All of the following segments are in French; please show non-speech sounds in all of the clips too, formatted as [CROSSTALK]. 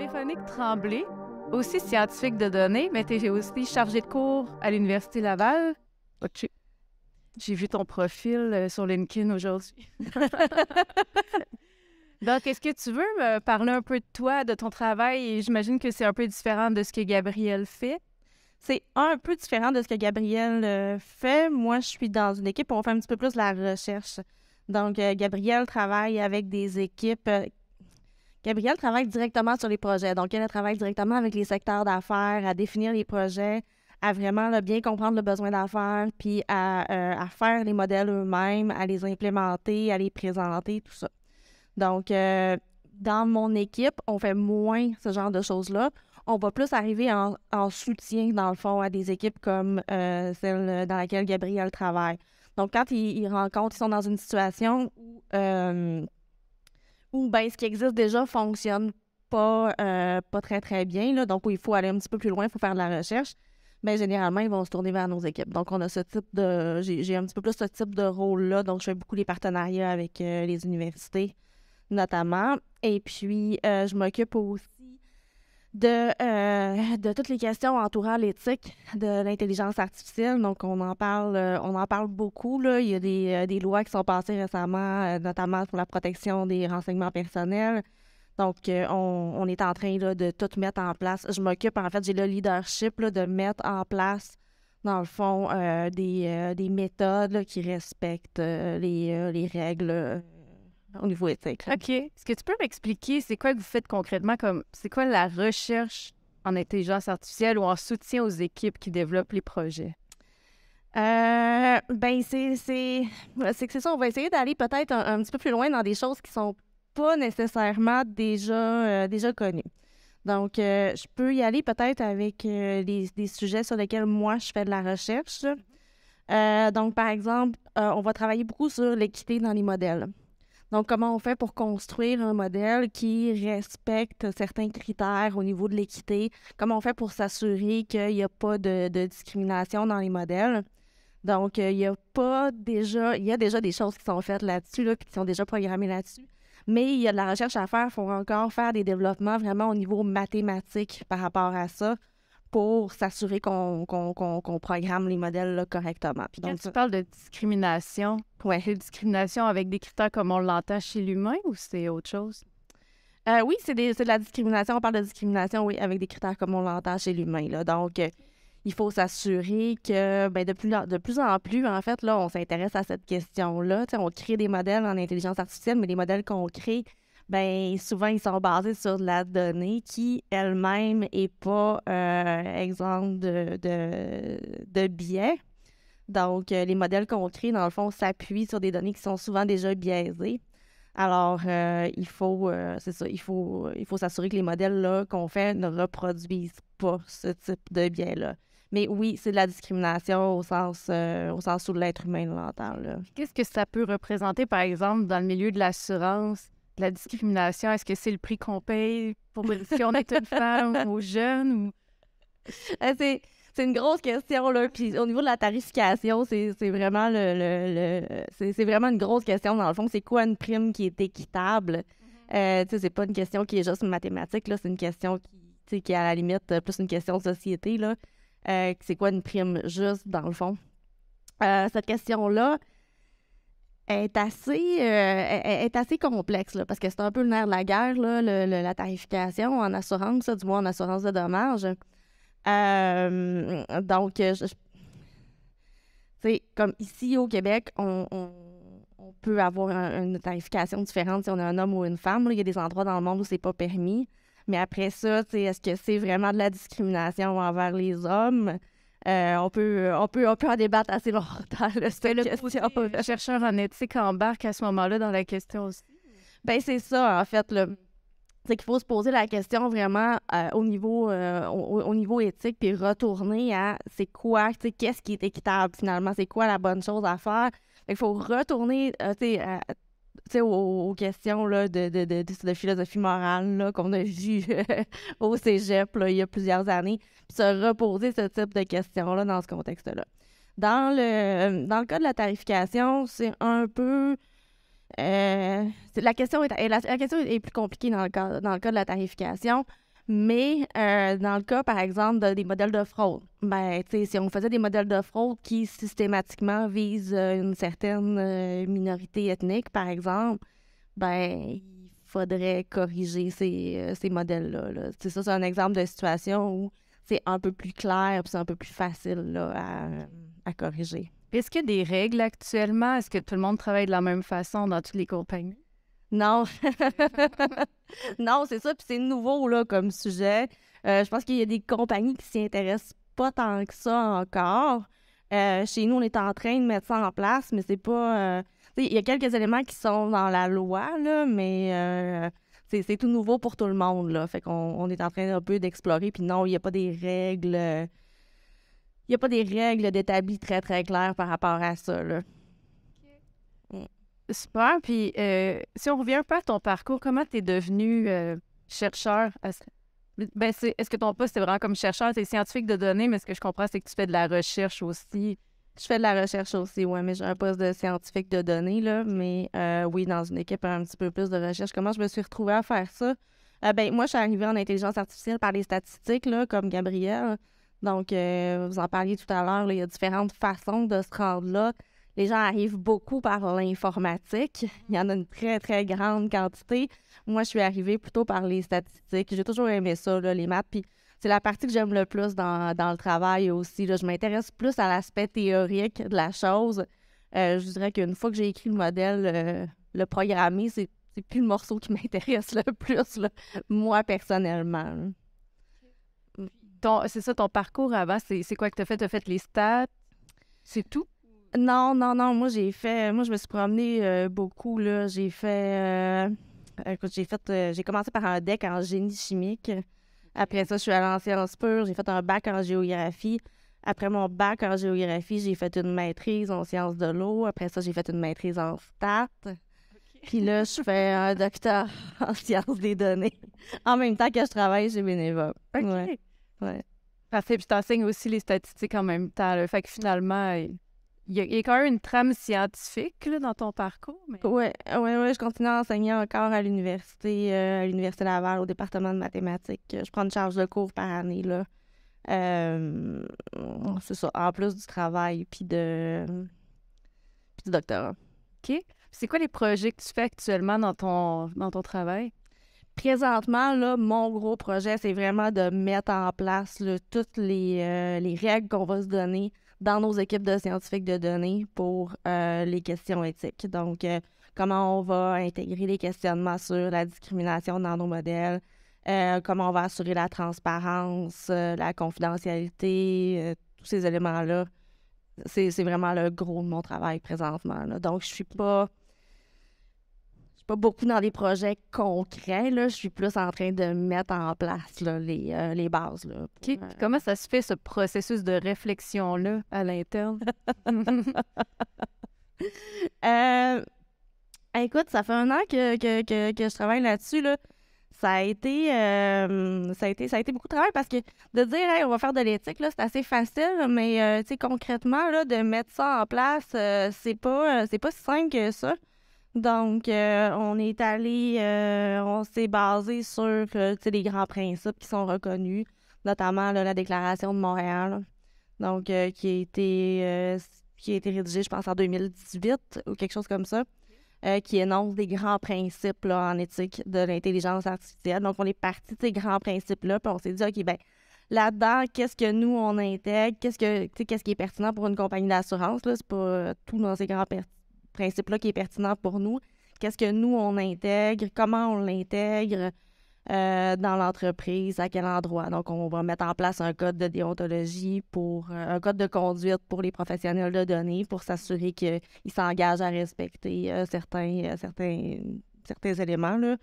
téléphonique Tremblay, aussi scientifique de données, mais tu es aussi chargée de cours à l'Université Laval. Ok. J'ai vu ton profil euh, sur LinkedIn aujourd'hui. [LAUGHS] Donc, est-ce que tu veux me parler un peu de toi, de ton travail? Et j'imagine que c'est un peu différent de ce que Gabriel fait. C'est un peu différent de ce que Gabriel euh, fait. Moi, je suis dans une équipe où on fait un petit peu plus de la recherche. Donc, euh, Gabriel travaille avec des équipes Gabrielle travaille directement sur les projets. Donc, elle travaille directement avec les secteurs d'affaires, à définir les projets, à vraiment bien comprendre le besoin d'affaires, puis euh, à, faire les modèles eux-mêmes, à les implémenter, à les présenter, tout ça. Donc, euh, dans mon équipe, on fait moins ce genre de choses-là. On va plus arriver en, soutien, dans le fond, à des équipes comme euh, celle dans laquelle Gabriel travaille. Donc, quand ils, ils rencontrent, ils sont dans une situation où où ben, ce qui existe déjà fonctionne pas, euh, pas très, très bien. Là, donc, où il faut aller un petit peu plus loin, il faut faire de la recherche. Mais généralement, ils vont se tourner vers nos équipes. Donc, on a ce type de. J'ai un petit peu plus ce type de rôle-là. Donc, je fais beaucoup les partenariats avec euh, les universités, notamment. Et puis, euh, je m'occupe aussi de, euh, de toutes les questions entourant l'éthique de l'intelligence artificielle. Donc, on en parle, euh, on en parle beaucoup. Là. Il y a des, euh, lois qui sont passées récemment, notamment pour la protection des renseignements personnels. Donc, on, est en train de tout mettre en place. Je m'occupe, en fait, j'ai le leadership de mettre en place, dans le fond, des, méthodes qui respectent les, les, règles au niveau éthique. OK. Est-ce que tu peux m'expliquer c'est quoi que vous faites concrètement comme c'est quoi la recherche en intelligence artificielle ou en soutien aux équipes qui développent les projets? Euh, ben, c'est, c'est, que c'est ça, on va essayer d'aller peut-être un, petit peu plus loin dans des choses qui sont pas nécessairement déjà, euh, déjà connues. Donc, euh, je peux y aller peut-être avec euh, des sujets sur lesquels moi, je fais de la recherche. Mm-hmm. donc, par exemple, on va travailler beaucoup sur l'équité dans les modèles. Donc, comment on fait pour construire un modèle qui respecte certains critères au niveau de l'équité? Comment on fait pour s'assurer qu'il n'y a pas de, discrimination dans les modèles? Donc, euh, il y a pas déjà, il y a déjà des choses qui sont faites là-dessus, qui sont déjà programmées là-dessus. Mais il y a de la recherche à faire. Il faut encore faire des développements vraiment au niveau mathématique par rapport à ça pour s'assurer qu'on programme les modèles correctement. Quand tu parles de discrimination, ouais. c'est discrimination avec des critères comme on l'entend chez l'humain ou c'est autre chose? Euh, oui, c'est de la discrimination. On parle de discrimination, oui, avec des critères comme on l'entend chez l'humain. Donc, euh, il faut s'assurer que ben, de, plus, de plus en plus, en fait, là, on s'intéresse à cette question-là. On crée des modèles en intelligence artificielle, mais les modèles qu'on crée, ben souvent ils sont basés sur de la donnée qui elle-même est pas euh, exemple de, de, biais. Donc, euh, les modèles qu'on crée, dans le fond, s'appuient sur des données qui sont souvent déjà biaisées. Alors, euh, il faut, c'est ça, il faut, il faut s'assurer que les modèles là, qu'on fait ne reproduisent pas ce type de biais-là. Mais oui, c'est de la discrimination au sens, au sens où l'être humain l'entend. Qu'est-ce que ça peut représenter, par exemple, dans le milieu de l'assurance? la discrimination, est-ce que c'est le prix qu'on paye pour si on est une femme ou jeune? Euh, c'est, une grosse question, là. au niveau de la tarification, c'est, vraiment le, c'est, vraiment une grosse question. Dans le fond, c'est quoi une prime qui est équitable? Mm-hmm. Euh, c'est pas une question qui est juste mathématique, là. C'est une question qui, qui est à la limite euh, plus une question de société, là. c'est quoi une prime juste, dans le fond? cette question-là, est assez, euh, est assez complexe, parce que c'est un peu le nerf de la guerre, là, la tarification en assurance, ça, du moins en assurance de dommages. Euh, donc, comme ici au Québec, on, peut avoir une tarification différente si on est un homme ou une femme. Il y a des endroits dans le monde où c'est pas permis. Mais après ça, est-ce que c'est vraiment de la discrimination envers les hommes? Euh, on, peut, on, peut, peut en débattre assez longtemps. C'est ben, le chercheur en éthique embarque à ce moment-là dans la question aussi. Ben, c'est ça, en fait. le C'est qu'il faut se poser la question vraiment euh, au, niveau, euh, au, niveau éthique, puis retourner à c'est quoi, qu'est-ce qui est équitable finalement, c'est quoi la bonne chose à faire. Il faut retourner à, aux, questions là, de, philosophie morale qu'on a vues euh, au cégep il y a plusieurs années, puis se reposer ce type de questions-là dans ce contexte-là. Dans le, euh, dans le cas de la tarification, c'est un peu. Euh, la, question est, question est plus compliquée dans le cas de la tarification. Mais euh, dans le cas, par exemple, des modèles de fraude, ben, si on faisait des modèles de fraude qui systématiquement visent euh, une certaine euh, minorité ethnique, par exemple, ben, il faudrait corriger ces, ces modèles-là. C'est Ça, c'est un exemple de situation où c'est un peu plus clair c'est un peu plus facile à, à corriger. Est-ce qu'il y a des règles actuellement? Est-ce que tout le monde travaille de la même façon dans toutes les compagnies? Non. [LAUGHS] non, c'est ça. Puis c'est nouveau là, comme sujet. Euh, je pense qu'il y a des compagnies qui s'y intéressent pas tant que ça encore. Euh, chez nous, on est en train de mettre ça en place, mais c'est pas. Euh, il y a quelques éléments qui sont dans la loi, là, mais c'est tout nouveau pour tout le monde. Là. Fait qu'on on est en train un peu d'explorer. Puis non, il n'y a pas des règles. Il a pas des règles d'établi très, très claires par rapport à ça. Là. Super. Puis, euh, si on revient un peu à ton parcours, comment tu es devenu euh, chercheur? Est-ce ben, est, que ton poste, c'est vraiment comme chercheur? Tu es scientifique de données, mais ce que je comprends, c'est que tu fais de la recherche aussi. Je fais de la recherche aussi, oui, mais j'ai un poste de scientifique de données, là. Mais euh, oui, dans une équipe un petit peu plus de recherche. Comment je me suis retrouvée à faire ça? ben, moi, je suis arrivée en intelligence artificielle par les statistiques, là, comme Gabriel. Donc, vous en parliez tout à l'heure, il y a différentes façons de se rendre là les gens arrivent beaucoup par l'informatique. Il y en a une très, très grande quantité. Moi, je suis arrivée plutôt par les statistiques. J'ai toujours aimé ça, les maths. Puis c'est la partie que j'aime le plus dans, dans le travail aussi. Je m'intéresse plus à l'aspect théorique de la chose. Euh, je dirais qu'une fois que j'ai écrit le modèle, euh, le programmer, c'est plus le morceau qui [LAUGHS] m'intéresse le plus, moi, personnellement. C'est ça, ton parcours avant, c'est quoi que tu as fait? Tu as fait les stats? C'est tout? Non, non, non. Moi, j'ai fait. Moi, je me suis promenée euh, beaucoup. Là. J'ai fait. Euh, euh, écoute, j'ai fait. j'ai commencé par un deck en génie chimique. Après ça, je suis allée en sciences pures. J'ai fait un bac en géographie. Après mon bac en géographie, j'ai fait une maîtrise en sciences de l'eau. Après ça, j'ai fait une maîtrise en stats. Puis là, je fais [LAUGHS] un docteur en sciences des données en même temps que je travaille chez Beneva. OK. Ouais. ouais. Puis tu aussi les statistiques en même temps. Là. Fait que finalement, il y, a, quand même une trame scientifique dans ton parcours. Oui, ouais, je continue à enseigner encore à l'université, euh, à l'université Laval, au département de mathématiques. Je prends une charge de cours par année là. Euh, c'est ça, en plus du travail puis de du doctorat. OK. C'est quoi les projets que tu fais actuellement dans ton dans ton travail? présentement, là, mon gros projet, c'est vraiment de mettre en place toutes les, euh, les règles qu'on va se donner dans nos équipes de scientifiques de données pour euh, les questions éthiques. Donc, euh, comment on va intégrer les questionnements sur la discrimination dans nos modèles, euh, comment on va assurer la transparence, la confidentialité, tous ces éléments-là. C'est vraiment le gros de mon travail présentement. Donc, je suis pas pas beaucoup dans des projets concrets. Là. Je suis plus en train de mettre en place euh, les, bases. Là, euh, Comment ça se fait, ce processus de réflexion-là à l'interne? [LAUGHS] [LAUGHS] Euh, écoute, ça fait un an que, que, je travaille là-dessus. Là. Ça a, été, ça, a été, ça a été beaucoup de travail parce que de dire hey, on va faire de l'éthique, c'est assez facile, mais concrètement, là, de mettre ça en place, c'est pas, pas si simple que ça. Donc, euh, on est allé, euh, on s'est basé sur les euh, grands principes qui sont reconnus, notamment la Déclaration de Montréal, donc qui, a été, qui a été rédigée, je pense, en 2018 ou quelque chose comme ça, qui énonce des grands principes en éthique de l'intelligence artificielle. Donc, on est parti de ces grands principes-là, puis on s'est dit, OK, ben là-dedans, qu'est-ce que nous, on intègre, qu'est-ce que qu'est-ce qui est pertinent pour une compagnie d'assurance, c'est pas tout dans ces grands principes principe-là qui est pertinent pour nous. Qu'est-ce que nous, on intègre, comment on l'intègre euh, dans l'entreprise, à quel endroit. Donc, on va mettre en place un code de déontologie pour euh, un code de conduite pour les professionnels de données pour s'assurer qu'ils s'engagent à respecter euh, certains, certains, certains éléments. Là.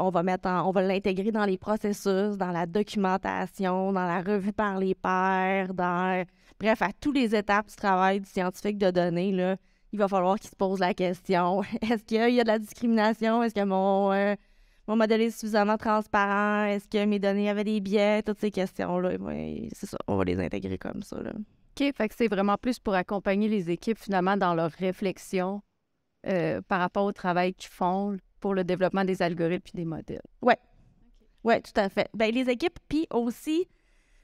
on va mettre on va l'intégrer dans les processus, dans la documentation, dans la revue par les pairs, dans bref, à toutes les étapes du travail du scientifique de données. Là, il va falloir qu'ils se posent la question [LAUGHS] est-ce qu'il y a de la discrimination Est-ce que mon, euh, mon modèle est suffisamment transparent Est-ce que mes données avaient des biais Toutes ces questions-là, c'est ça, on va les intégrer comme ça. Là. OK, fait que c'est vraiment plus pour accompagner les équipes finalement dans leur réflexion euh, par rapport au travail qu'ils font pour le développement des algorithmes et des modèles. Oui, oui, tout à fait. Bien, les équipes, puis aussi,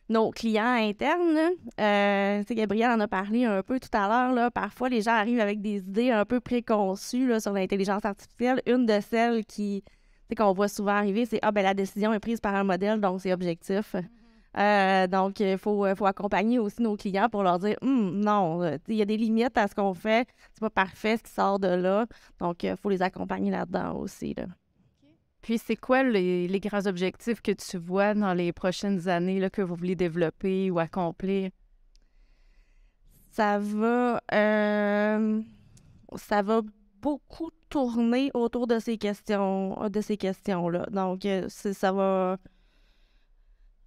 nos clients internes. Euh, Gabriel en a parlé un peu tout à l'heure. Parfois, les gens arrivent avec des idées un peu préconçues sur l'intelligence artificielle. Une de celles qui qu'on voit souvent arriver, c'est Ah, ben la décision est prise par un modèle, donc c'est objectif. Mm-hmm. Euh, donc, il euh, faut, accompagner aussi nos clients pour leur dire hum, non, euh, il y a des limites à ce qu'on fait, c'est pas parfait ce qui sort de là. Donc, il faut les accompagner là-dedans aussi. Puis, c'est quoi les, grands objectifs que tu vois dans les prochaines années que vous voulez développer ou accomplir? Ça va, euh, ça va beaucoup tourner autour de ces questions, de ces questions-là. Donc, euh, ça va,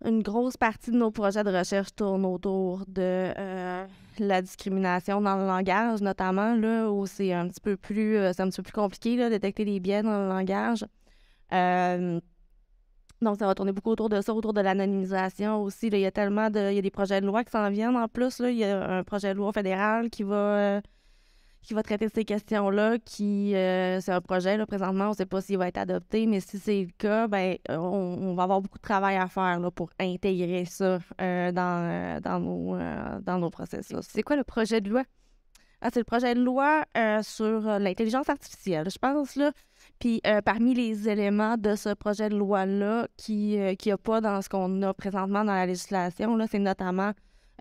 une grosse partie de nos projets de recherche tourne autour de euh, la discrimination dans le langage, notamment là où c'est un petit peu plus, c'est un plus compliqué là, détecter les biais dans le langage. Euh, donc, ça va tourner beaucoup autour de ça, autour de l'anonymisation aussi. il y a tellement de. Il y a des projets de loi qui s'en viennent en plus. Il y a un projet de loi fédéral qui va, euh, qui va traiter ces questions-là. qui euh, c'est un projet, présentement, on ne sait pas s'il va être adopté, mais si c'est le cas, ben, on, va avoir beaucoup de travail à faire pour intégrer ça dans, dans, nos, dans nos processus. C'est quoi le projet de loi? Ah, c'est le projet de loi sur l'intelligence artificielle. Je pense là, puis euh, parmi les éléments de ce projet de loi-là qui n'y euh, a pas dans ce qu'on a présentement dans la législation, là, c'est notamment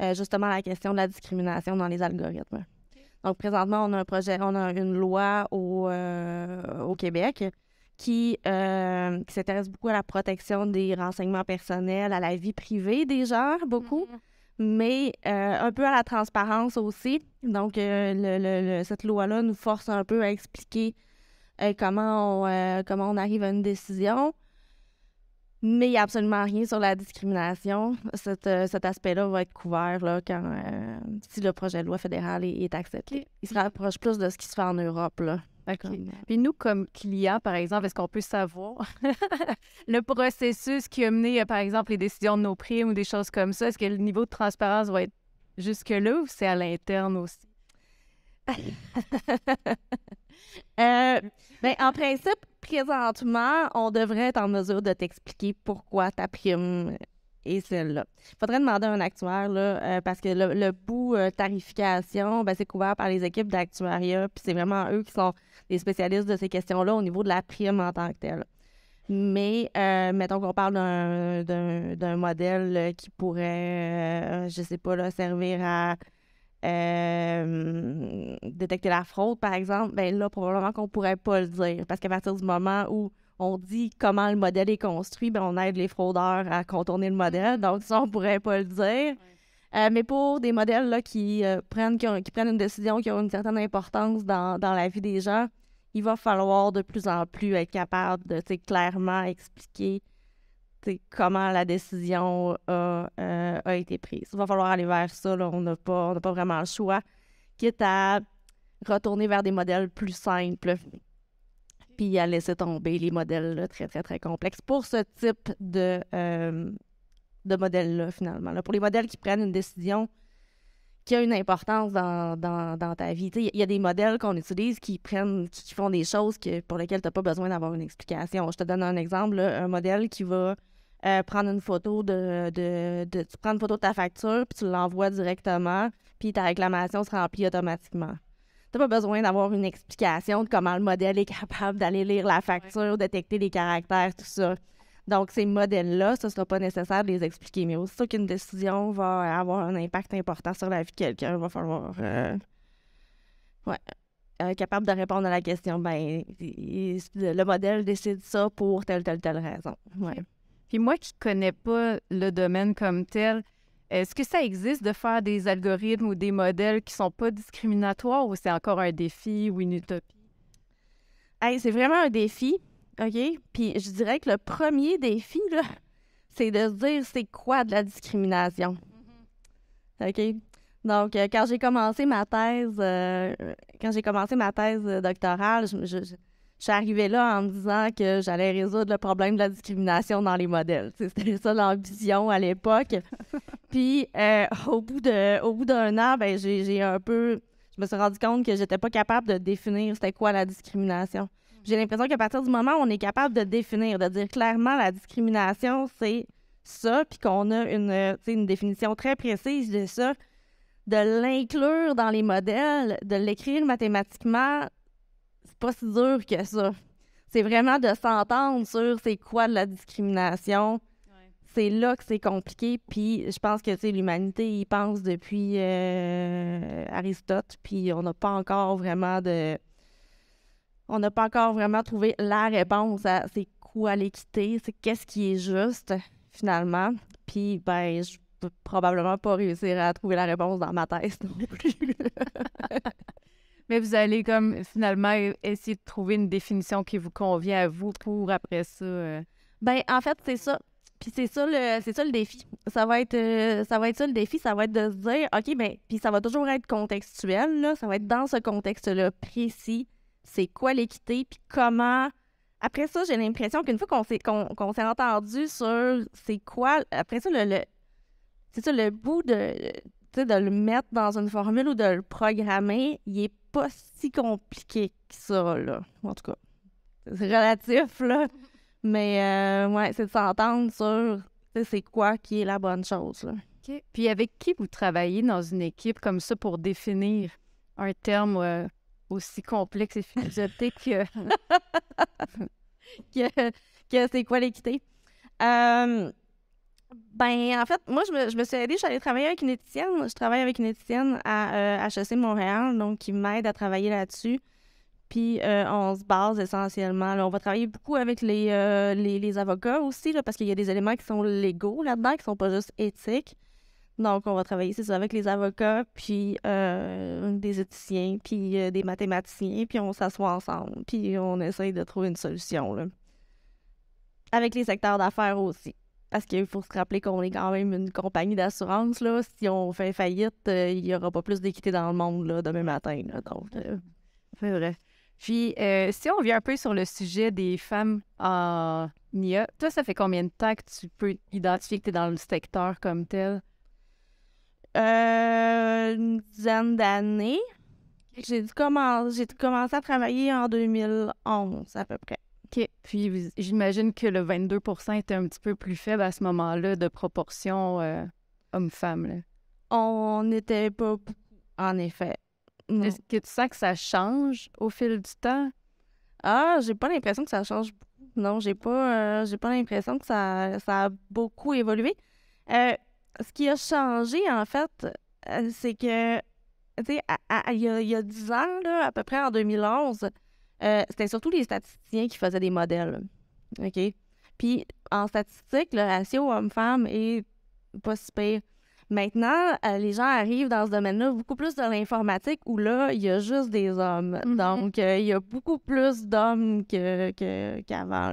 euh, justement la question de la discrimination dans les algorithmes. Donc présentement, on a un projet, on a une loi au, Québec qui, qui s'intéresse beaucoup à la protection des renseignements personnels, à la vie privée des gens, beaucoup. Mm-hmm. mais un peu à la transparence aussi. Donc, cette loi-là nous force un peu à expliquer euh, comment, on, euh, comment on arrive à une décision. Mais il n'y a absolument rien sur la discrimination. Cet, euh, cet aspect-là va être couvert là, quand, si le projet de loi fédéral est, accepté. Il se rapproche plus de ce qui se fait en Europe. Là. Puis nous, comme clients, par exemple, est-ce qu'on peut savoir [LAUGHS] le processus qui a mené, par exemple, les décisions de nos primes ou des choses comme ça? Est-ce que le niveau de transparence va être jusque-là ou c'est à l'interne aussi? [LAUGHS] Euh, ben, en principe, présentement, on devrait être en mesure de t'expliquer pourquoi ta prime est celle-là. Il faudrait demander à un actuaire, là, euh, parce que le, bout euh, tarification, ben, c'est couvert par les équipes d'actuariat, puis c'est vraiment eux qui sont les spécialistes de ces questions-là au niveau de la prime en tant que telle. Mais mettons qu'on parle d'un modèle qui pourrait, je je sais pas, servir à euh, détecter la fraude, par exemple, ben là, probablement qu'on ne pourrait pas le dire. Parce qu'à partir du moment où on dit comment le modèle est construit, ben on aide les fraudeurs à contourner le modèle. Mm-hmm. Donc, ça, on ne pourrait pas le dire. Euh, mais pour des modèles là, qui, euh, prennent, qui, prennent une décision qui a une certaine importance dans, dans, la vie des gens, il va falloir de plus en plus être capable de clairement expliquer comment la décision a, euh, été prise. Il va falloir aller vers ça. On n'a pas, pas vraiment le choix, quitte à retourner vers des modèles plus simples, puis à laisser tomber les modèles très, très, très complexes pour ce type de, euh, de modèle-là, finalement. Là. Pour les modèles qui prennent une décision qui a une importance dans, ta vie. Il y a des modèles qu'on utilise qui prennent, qui, font des choses que, pour lesquelles tu n'as pas besoin d'avoir une explication. Je te donne un exemple, un modèle qui va euh, prendre une photo de, de, Tu prends une photo de ta facture, puis tu l'envoies directement, puis ta réclamation se remplit automatiquement. Tu n'as pas besoin d'avoir une explication de comment le modèle est capable d'aller lire la facture, détecter les caractères, tout ça. Donc, ces modèles-là, ce ne sera pas nécessaire de les expliquer. Mais aussi qu'une décision va avoir un impact important sur la vie de quelqu'un, il va falloir. être euh, euh, capable de répondre à la question, ben, le modèle décide ça pour telle, telle, telle raison. Ouais. Puis moi qui connais pas le domaine comme tel, est-ce que ça existe de faire des algorithmes ou des modèles qui ne sont pas discriminatoires ou c'est encore un défi ou une utopie? c'est vraiment un défi, OK? Puis je dirais que le premier défi, [LAUGHS] c'est de se dire c'est quoi de la discrimination. Mm-hmm. OK? Donc, euh, quand j'ai commencé ma thèse, euh, quand j'ai commencé ma thèse doctorale, je, je suis arrivée là en me disant que j'allais résoudre le problème de la discrimination dans les modèles. C'était ça l'ambition à l'époque. [LAUGHS] Puis euh, au bout au bout d'un an, ben j'ai un peu, je me suis rendu compte que j'étais pas capable de définir c'était quoi la discrimination. J'ai l'impression qu'à partir du moment où on est capable de définir, de dire clairement la discrimination, c'est ça, puis qu'on a une, une définition très précise de ça, de l'inclure dans les modèles, de l'écrire mathématiquement, pas si dur que ça. C'est vraiment de s'entendre sur c'est quoi de la discrimination. C'est là que c'est compliqué. Puis je pense que l'humanité y pense depuis euh, Aristote. Puis on n'a pas encore vraiment de. On n'a pas encore vraiment trouvé la réponse à c'est quoi l'équité, c'est qu'est-ce qui est juste finalement. Puis ben, je peux probablement pas réussir à trouver la réponse dans ma thèse non plus. [LAUGHS] mais vous allez comme finalement essayer de trouver une définition qui vous convient à vous pour après ça. Euh? Ben en fait, c'est ça. Puis c'est ça le c'est ça le défi. Ça va être euh, ça va être ça le défi, ça va être de se dire OK ben puis ça va toujours être contextuel là, ça va être dans ce contexte-là précis, c'est quoi l'équité puis comment après ça, j'ai l'impression qu'une fois qu'on s'est qu'on, entendu sur c'est quoi après ça le, c'est ça le bout de de le mettre dans une formule ou de le programmer, il est pas si compliqué que ça, là. En tout cas, c'est relatif, là. [LAUGHS] Mais euh, ouais, c'est de s'entendre sur c'est quoi qui est la bonne chose. Là. Puis avec qui vous travaillez dans une équipe comme ça pour définir un terme euh, aussi complexe et philosophique que, [LAUGHS] [LAUGHS] c'est quoi l'équité? Euh, ben, en fait, moi, je me, suis aidée, je suis allée travailler avec une éthicienne. Je travaille avec une éthicienne à euh, Montréal, donc qui m'aide à travailler là-dessus. Puis euh, on se base essentiellement. on va travailler beaucoup avec les, euh, les, avocats aussi, parce qu'il y a des éléments qui sont légaux là-dedans, qui sont pas juste éthiques. Donc, on va travailler, c'est ça, avec les avocats, puis euh, des éthiciens, puis des mathématiciens, puis on s'assoit ensemble, puis on essaye de trouver une solution. Avec les secteurs d'affaires aussi. Parce qu'il faut se rappeler qu'on est quand même une compagnie d'assurance. Là. Si on fait faillite, euh, il n'y aura pas plus d'équité dans le monde là, demain matin. Euh, vrai. Puis, euh, si on vient un peu sur le sujet des femmes en IA, toi, ça fait combien de temps que tu peux identifier que tu es dans le secteur comme tel? une dizaine d'années. J'ai, commencé à travailler en 2011 à peu près. Puis j'imagine que le 22 était un petit peu plus faible à ce moment-là de proportion euh, homme-femme. On n'était pas. En effet. Est-ce que tu sens que ça change au fil du temps? Ah, j'ai pas l'impression que ça change. Non, j'ai pas, euh, pas l'impression que ça, a beaucoup évolué. Euh, ce qui a changé, en fait, c'est que, tu sais, il y, a, y 10 ans, à peu près en 2011, euh, c'était surtout les statisticiens qui faisaient des modèles. OK? Puis en statistique, le ratio homme-femme est pas si Maintenant, euh, les gens arrivent dans ce domaine-là beaucoup plus de l'informatique où là, il y a juste des hommes. Mhm. Donc, euh, il y a beaucoup plus d'hommes qu'avant.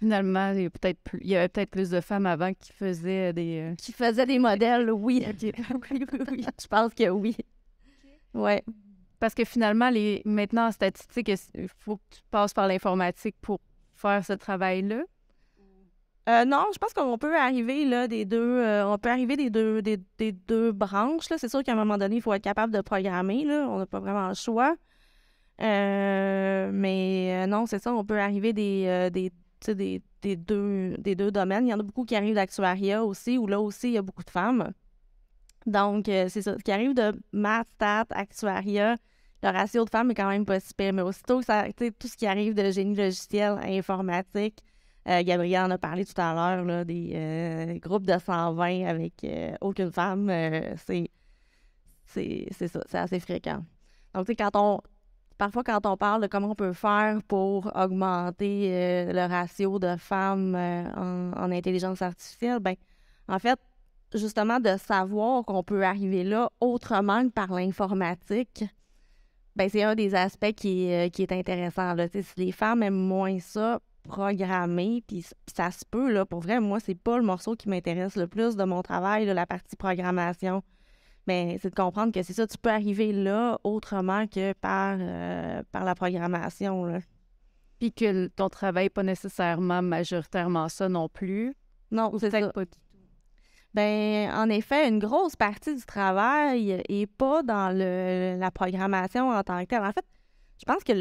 Finalement, il y, peut il y avait peut-être plus de femmes avant qui faisaient des... Qui faisaient des modèles, oui. [LAUGHS] Je pense que oui. Oui. Ouais. Parce que finalement, les, maintenant, en statistique, il faut que tu passes par l'informatique pour faire ce travail-là. Euh, non, je pense qu'on peut arriver là, des deux, euh, on peut arriver des deux, des, des deux branches. C'est sûr qu'à un moment donné, il faut être capable de programmer. Là. On n'a pas vraiment le choix. Euh, mais non, c'est ça, on peut arriver des, des, des, des, deux, des deux domaines. Il y en a beaucoup qui arrivent d'actuariat aussi, où là aussi, il y a beaucoup de femmes. Donc, euh, c'est ça. Ce qui arrive de maths, stats, Actuaria, le ratio de femmes est quand même pas si Mais aussitôt ça, tout ce qui arrive de génie logiciel informatique, euh, Gabriel en a parlé tout à l'heure, des euh, groupes de 120 avec aucune femme, c'est, c'est, ça, c'est assez fréquent. Donc, tu quand on. Parfois, quand on parle de comment on peut faire pour augmenter le ratio de femmes en, en, intelligence artificielle, ben, en fait, justement de savoir qu'on peut arriver là autrement que par l'informatique, ben c'est un des aspects qui, euh, est intéressant. Là. Si les femmes aiment moins ça, programmer, puis ça se peut, là, pour vrai, moi, c'est pas le morceau qui m'intéresse le plus de mon travail, là, la partie programmation. Mais ben, c'est de comprendre que c'est ça, tu peux arriver là autrement que par, euh, par la programmation. Là. Puis que ton travail n'est pas nécessairement majoritairement ça non plus. Non, c'est ça ben en effet, une grosse partie du travail n'est pas dans la programmation en tant que tel En fait, je pense que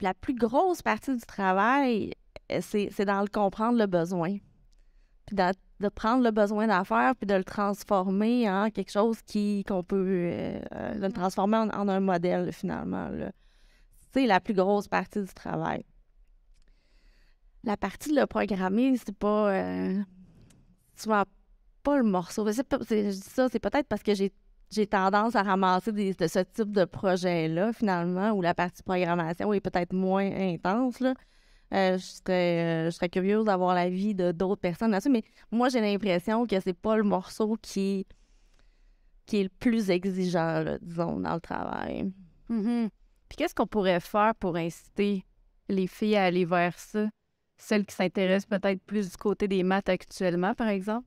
la plus grosse partie du travail, euh, c'est, dans le comprendre le besoin. Puis de prendre le besoin d'affaires, puis de le transformer en quelque chose qui, qu'on peut euh, le transformer en, un modèle, finalement. C'est la plus grosse partie du travail. La partie de le programmer, c'est pas. Euh, pas le morceau. je dis ça, c'est peut-être parce que j'ai tendance à ramasser de ce type de projet-là, finalement, où la partie programmation est peut-être moins intense. Euh, je, serais, euh, je, serais, curieuse d'avoir l'avis d'autres personnes là-dessus, mais moi, j'ai l'impression que c'est pas le morceau qui, qui est le plus exigeant, disons, dans le travail. Mm-hmm. Puis qu'est-ce qu'on pourrait faire pour inciter les filles à aller vers ça? Celles qui s'intéressent peut-être plus du côté des maths actuellement, par exemple?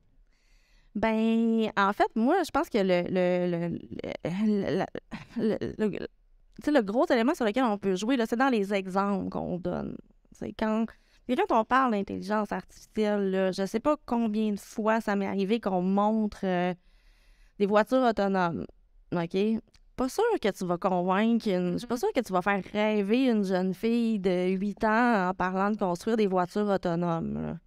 Ben, en fait, moi, je pense que le, le, le, gros élément sur lequel on peut jouer, c'est dans les exemples qu'on donne. C'est quand, quand on parle d'intelligence artificielle, je ne sais pas combien de fois ça m'est arrivé qu'on montre euh, des voitures autonomes. OK? Pas sûr que tu vas convaincre Je suis pas mm. sûre que tu vas faire rêver une jeune fille de 8 ans en parlant de construire des voitures autonomes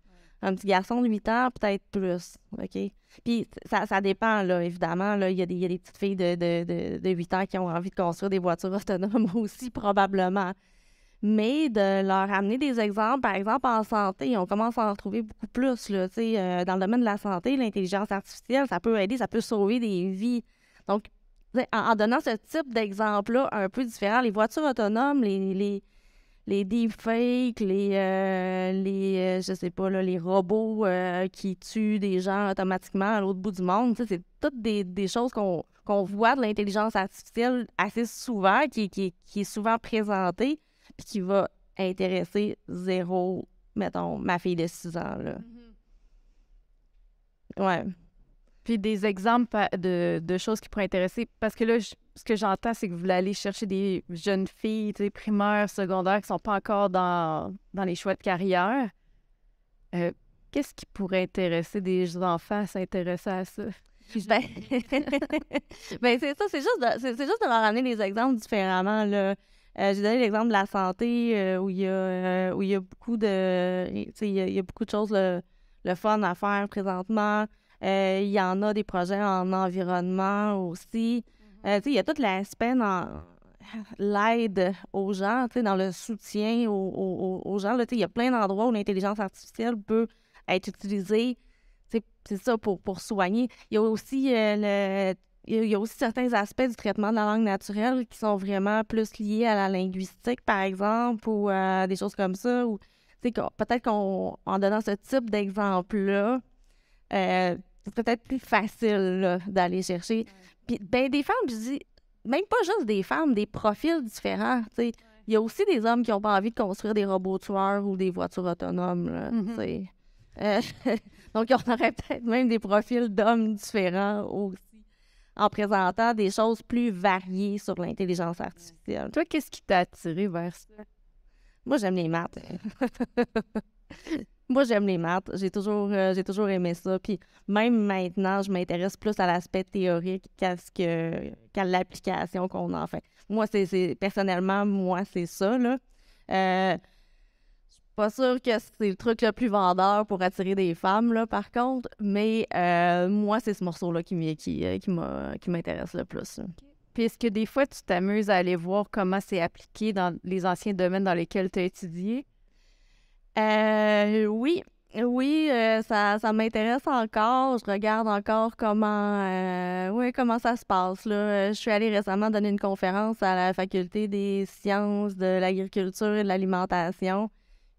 un petit garçon de 8 ans, peut-être plus. OK? Puis ça, ça dépend, là, évidemment. Là, il, y a des, petites filles de, de, de, 8 ans qui ont envie de construire des voitures autonomes [LAUGHS] aussi, probablement. Mais de leur amener des exemples, par exemple en santé, on commence à en trouver beaucoup plus. Là, sais. Euh, dans le domaine de la santé, l'intelligence artificielle, ça peut aider, ça peut sauver des vies. Donc, en, en donnant ce type d'exemple-là un peu différent, les voitures autonomes, les, les les deepfakes, les, euh, les euh, je sais pas, les robots euh, qui tuent des gens automatiquement à l'autre bout du monde. C'est toutes des, des choses qu'on qu'on voit de l'intelligence artificielle assez souvent, qui, qui, qui est souvent présentée, puis qui va intéresser zéro, mettons, ma fille de 6 ans. Là. Mm-hmm. Ouais. Puis des exemples de, de, choses qui pourraient intéresser. Parce que là, ce que j'entends, c'est que vous voulez aller chercher des jeunes filles, des primaires, secondaires, qui sont pas encore dans, dans les choix de carrière. Euh, qu'est-ce qui pourrait intéresser des enfants à s'intéresser à ça? [LAUGHS] Ben, [LAUGHS] ben c'est ça, c'est juste, de, c'est, juste de leur amener des exemples différemment. Là. Euh, j'ai donné l'exemple de la santé euh, où il y a il y a beaucoup de y a beaucoup de choses le, le, fun à faire présentement. Euh, il y en a des projets en environnement aussi. Mm-hmm. Euh, il y a tout l'aspect dans [LAUGHS] l'aide aux gens, dans le soutien aux, aux, aux gens. Il y a plein d'endroits où l'intelligence artificielle peut être utilisée. C'est ça pour, pour soigner. Il y a aussi euh, le il y a aussi certains aspects du traitement de la langue naturelle qui sont vraiment plus liés à la linguistique, par exemple, ou à des choses comme ça. peut-être qu'en donnant ce type d'exemple-là, c'est peut-être plus facile d'aller chercher. Mm. Puis, ben, des femmes, je dis, même pas juste des femmes, des profils différents. Il y a aussi des hommes qui n'ont pas envie de construire des robots tueurs ou des voitures autonomes. Donc, mm mm-hmm. euh, [LAUGHS] donc, on aurait peut-être même des profils d'hommes différents aussi en présentant des choses plus variées sur l'intelligence artificielle. Toi, qu'est-ce qui t'a attiré vers ça? Moi, j'aime les maths. [LAUGHS] Moi, j'aime les maths. J'ai toujours, euh, j'ai toujours aimé ça. Puis même maintenant, je m'intéresse plus à l'aspect théorique qu'à ce que, qu'à l'application qu'on en fait. Moi, c'est, personnellement, moi, c'est ça, là. Euh, suis pas sûre que c'est le truc le plus vendeur pour attirer des femmes, là, par contre. Mais euh, moi, c'est ce morceau-là qui, qui, euh, qui m'intéresse le plus. Puis est-ce que des fois, tu t'amuses à aller voir comment c'est appliqué dans les anciens domaines dans lesquels tu as étudié? Euh, oui, oui, euh, ça, ça m'intéresse encore. Je regarde encore comment, euh, comment ça se passe. Là. Euh, je suis allée récemment donner une conférence à la Faculté des sciences de l'agriculture et de l'alimentation.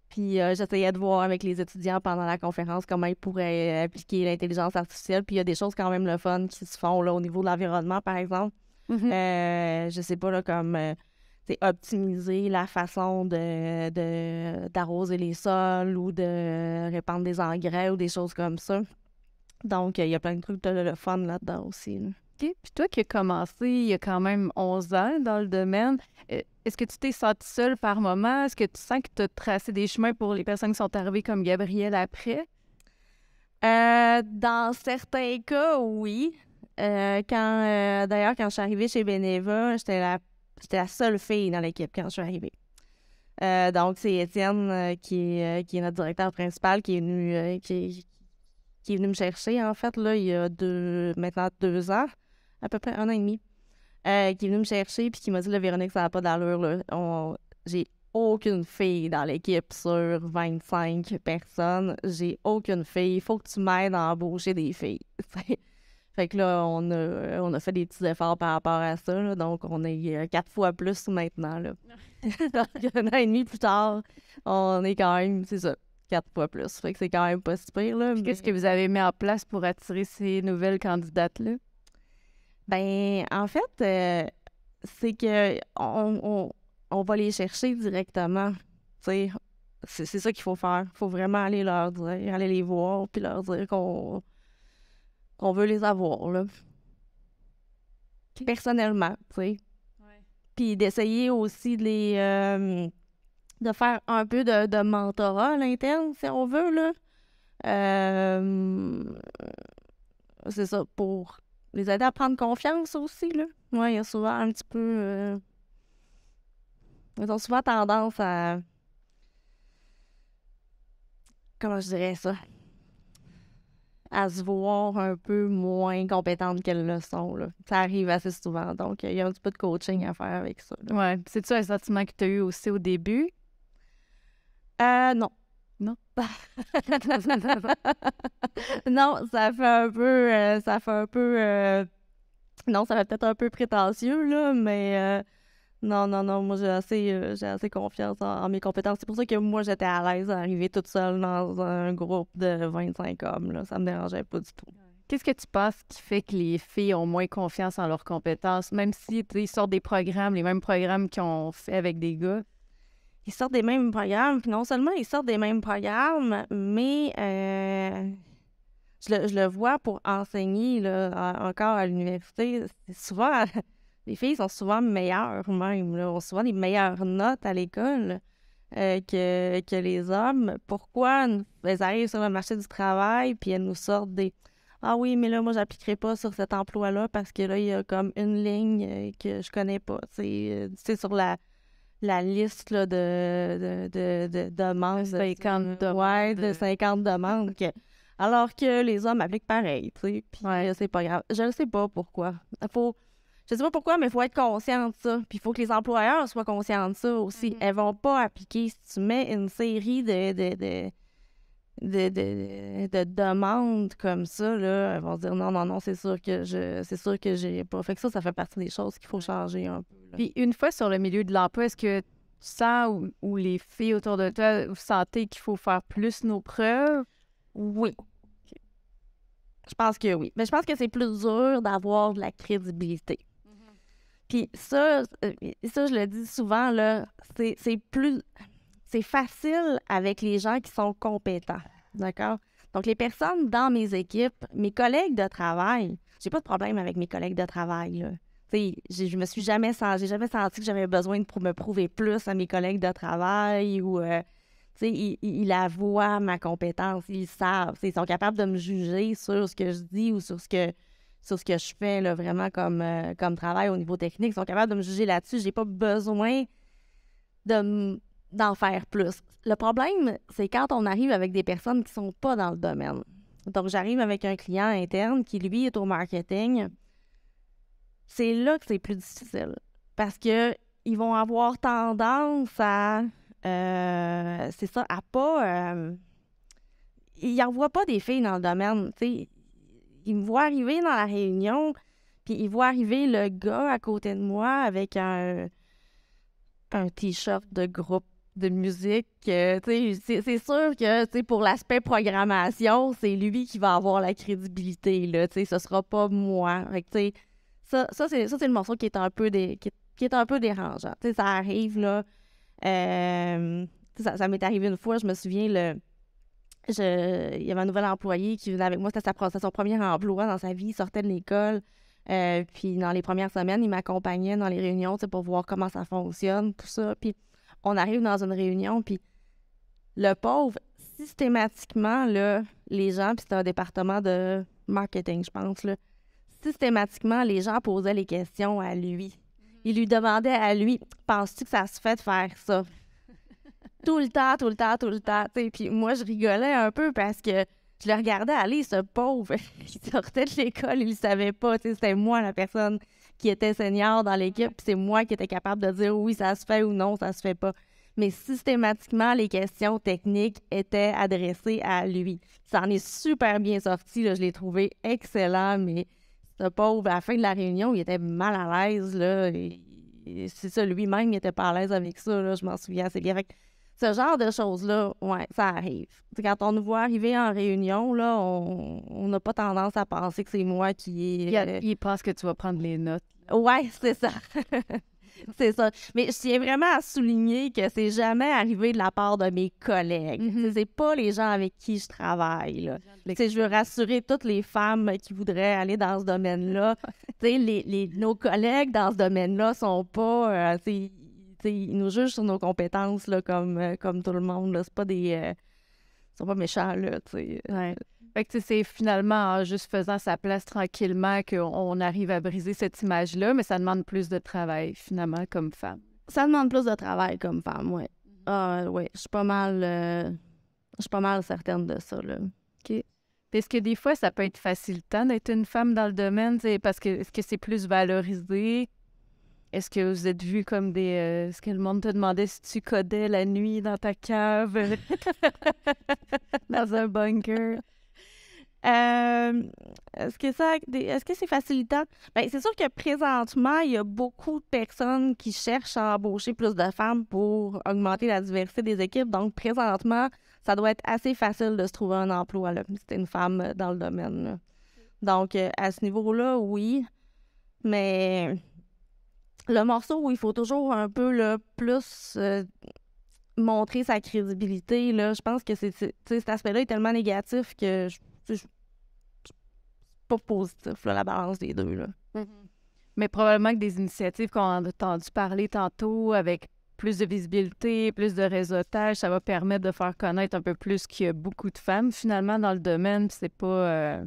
Puis j'essayais de voir avec les étudiants pendant la conférence comment ils pourraient appliquer l'intelligence artificielle. Puis il y a des choses quand même le fun qui se font là, au niveau de l'environnement, par exemple. Je mm-hmm. je sais pas, là, comme optimiser la façon de, d'arroser les sols ou de répandre des engrais ou des choses comme ça. Donc, il y a plein de trucs de le fun là-dedans aussi. OK. Puis toi qui as commencé il y a quand même 11 ans dans le domaine, e, est-ce que tu t'es senti seule par moment? Est-ce que tu sens que tu as tracé des chemins pour les personnes qui sont arrivées comme Gabriel après? Euh, dans certains cas, oui. Euh, quand euh, D'ailleurs, quand je suis arrivée chez Beneva, j'étais la J'étais la seule fille dans l'équipe quand je suis arrivée. Euh, donc, c'est Étienne euh, qui, euh, qui, est notre directeur principal qui est venu, qui, est venu me chercher, en fait, là, il y a maintenant deux ans, à peu près un an et demi, qui est venu me chercher puis qui m'a dit, Véronique, ça n'a pas d'allure. J'ai aucune fille dans l'équipe sur 25 personnes. J'ai aucune fille. Il faut que tu m'aides à embaucher des filles. [LAUGHS] Fait que là, on a, on a fait des petits efforts par rapport à ça. donc, on est euh, quatre fois plus maintenant. Là. [LAUGHS] donc, [LAUGHS] un an et demi plus tard, on est quand même, c'est ça, quatre fois plus. Fait que c'est quand même pas si pire. Qu'est-ce que vous avez mis en place pour attirer ces nouvelles candidates-là? Ben, en fait, euh, c'est que on, va les chercher directement. C'est, c'est ça qu'il faut faire. Il faut vraiment aller leur dire, aller les voir, puis leur dire qu'on qu'on veut les avoir, là. Personnellement, tu sais. Puis d'essayer aussi de les... Euh, de faire un peu de, mentorat à l'interne, si on veut, là. Euh, c'est ça, pour les aider à prendre confiance aussi, là. Ouais, il y a souvent un petit peu... Euh, ils ont souvent tendance à... Comment je dirais ça? à se voir un peu moins compétentes qu'elles le sont. Ça arrive assez souvent, donc il y a un petit peu de coaching à faire avec ça. Ouais. C'est-tu un sentiment que tu as eu aussi au début? Euh, non. Non. [LAUGHS] non, ça fait un peu. Euh, ça fait un peu. Euh, non, ça va peut-être un peu prétentieux, là, mais. Euh, non, non, non, moi j'ai assez, euh, assez confiance en, mes compétences. C'est pour ça que moi j'étais à l'aise d'arriver toute seule dans un groupe de 25 hommes. Là. Ça me dérangeait pas du tout. Qu'est-ce que tu penses qui fait que les filles ont moins confiance en leurs compétences, même si ils sortent des programmes, les mêmes programmes qu'on fait avec des gars? Ils sortent des mêmes programmes, non seulement ils sortent des mêmes programmes, mais euh, je, le, vois pour enseigner là, encore à l'université. C'est souvent les filles sont souvent meilleures même, là, ont souvent des meilleures notes à l'école euh, que, que, les hommes. Pourquoi elles arrivent sur le marché du travail puis elles nous sortent des Ah oui, mais là, moi, j'appliquerai pas sur cet emploi-là parce que là, il y a comme une ligne euh, que je connais pas. C'est euh, sur la, la liste de, de, demandes. 50 demandes. de 50 demandes. Alors que les hommes appliquent pareil, tu c'est pas grave. Je ne sais pas pourquoi. Il Faut, je sais pas pourquoi, mais il faut être conscient de ça. Puis il faut que les employeurs soient conscients de ça aussi. Mhm. Elles vont pas appliquer. Si tu mets une série de, de, demandes comme ça, là, elles vont dire non, non, non, c'est sûr que je c'est sûr que j'ai pas. Fait que ça, ça fait partie des choses qu'il faut changer un peu. Puis une fois sur le milieu de l'emploi, est-ce que tu sens ou, les filles autour de toi, vous sentez qu'il faut faire plus nos preuves? Oui. Je pense que oui. Mais ben, je pense que c'est plus dur d'avoir de la crédibilité. Puis ça, euh, ça, je le dis souvent, là, c'est plus. C'est facile avec les gens qui sont compétents. D'accord? Donc, les personnes dans mes équipes, mes collègues de travail, j'ai pas de problème avec mes collègues de travail. Là. je me suis jamais senti, j'ai jamais senti que j'avais besoin de me prouver plus à mes collègues de travail ou euh, ils, ils ma compétence, ils savent, ils sont capables de me juger sur ce que je dis ou sur ce que sur ce que je fais là, vraiment comme, euh, comme travail au niveau technique. Ils sont capables de me juger là-dessus. J'ai pas besoin d'en faire plus. Le problème, c'est quand on arrive avec des personnes qui sont pas dans le domaine. Donc, j'arrive avec un client interne qui, lui, est au marketing. C'est là que c'est plus difficile parce que ils vont avoir tendance à, euh, c'est ça, à pas, euh, ils n'envoient pas des filles dans le domaine, tu sais il me voit arriver dans la réunion, puis il voit arriver le gars à côté de moi avec un, un t-shirt de groupe de musique. Euh, c'est sûr que pour l'aspect programmation, c'est lui qui va avoir la crédibilité. Là, ce ne sera pas moi. ça, ça c'est le morceau qui est un peu, qui, un peu dérangeant. ça arrive. là. Euh, ça, ça m'est arrivé une fois, je me souviens, le, il y avait un nouvel employé qui venait avec moi. C'était son premier emploi dans sa vie. Il sortait de l'école. Euh, puis dans les premières semaines, il m'accompagnait dans les réunions pour voir comment ça fonctionne, tout ça. Puis on arrive dans une réunion, puis le pauvre, systématiquement, les gens, puis c'était un département de marketing, je pense, là, systématiquement, les gens posaient les questions à lui. Ils lui demandaient à lui Penses-tu que ça se fait de faire ça tout le temps, tout le temps, tout le temps. Et Puis moi, je rigolais un peu parce que je le regardais aller, ce pauvre. [LAUGHS] il sortait de l'école, il ne savait pas. C'était moi la personne qui était senior dans l'équipe, puis c'est moi qui étais capable de dire oui, ça se fait ou non, ça se fait pas. Mais systématiquement, les questions techniques étaient adressées à lui. Ça en est super bien sorti. Là. Je l'ai trouvé excellent, mais ce pauvre, à la fin de la réunion, il était mal à l'aise. Là. c'est ça, lui-même, il était pas à l'aise avec ça, là, je m'en souviens assez bien. Ce genre de choses-là, ouais, ça arrive. quand on nous voit arriver en réunion, là, on n'a pas tendance à penser que c'est moi qui euh, Il, pense que tu vas prendre les notes. Ouais, [LAUGHS] c'est ça. [LAUGHS] c'est ça. Mais je tiens vraiment à souligner que c'est jamais arrivé de la part de mes collègues. Ce mm-hmm. n'est C'est pas les gens avec qui je travaille. Je veux rassurer toutes les femmes qui voudraient aller dans ce domaine-là. [LAUGHS] les, les, nos collègues dans ce domaine-là sont pas. Euh, assez ils nous jugent sur nos compétences, là, comme, euh, comme tout le monde. C'est pas des. Euh, ils sont pas méchants, là, tu euh. Fait que c'est finalement en juste faisant sa place tranquillement qu'on arrive à briser cette image-là, mais ça demande plus de travail, finalement, comme femme. Ça demande plus de travail comme femme, oui. Mm-hmm. Ah, oui, je suis pas mal. je suis pas mal certaine de ça, là. OK. Parce que des fois, ça peut être facilitant d'être une femme dans le domaine, parce que est-ce que c'est plus valorisé est-ce que vous êtes vu comme des. Est-ce euh, que le monde te demandait si tu codais la nuit dans ta cave, euh, [LAUGHS] dans un bunker? Euh, est-ce que ça, est-ce que c'est facilitant? Bien, c'est sûr que présentement, il y a beaucoup de personnes qui cherchent à embaucher plus de femmes pour augmenter la diversité des équipes. Donc, présentement, ça doit être assez facile de se trouver un emploi si si une femme dans le domaine. Donc, à ce niveau-là, oui. Mais le morceau où il faut toujours un peu le plus euh, montrer sa crédibilité, là, je pense que c'est, cet aspect-là est tellement négatif que je, pas positif, la balance des deux. Mm-hmm. Mais probablement que des initiatives qu'on a entendu parler tantôt avec plus de visibilité, plus de réseautage, ça va permettre de faire connaître un peu plus qu'il y a beaucoup de femmes finalement dans le domaine. C'est pas, euh,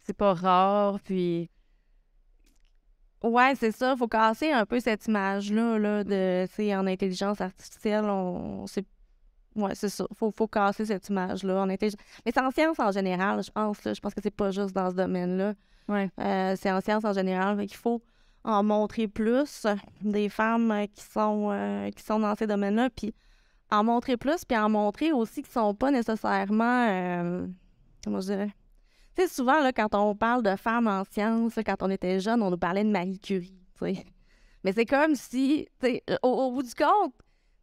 c'est pas rare. Puis Ouais, c'est ça. Faut casser un peu cette image-là, là, de, en intelligence artificielle, on, c'est, ouais, c'est ça. Faut, faut casser cette image-là en intelligence. Mais c'est en science en général, je pense, là. Je pense que c'est pas juste dans ce domaine-là. Ouais. Euh, c'est en science en général. qu'il faut en montrer plus des femmes qui sont, euh, qui sont dans ces domaines-là, puis en montrer plus, puis en montrer aussi qui sont pas nécessairement, euh, comment je dirais, souvent, quand on parle de femmes en sciences, quand on était jeune, on nous parlait de Marie Curie, [LAUGHS] Mais c'est comme si, euh, au, bout du compte,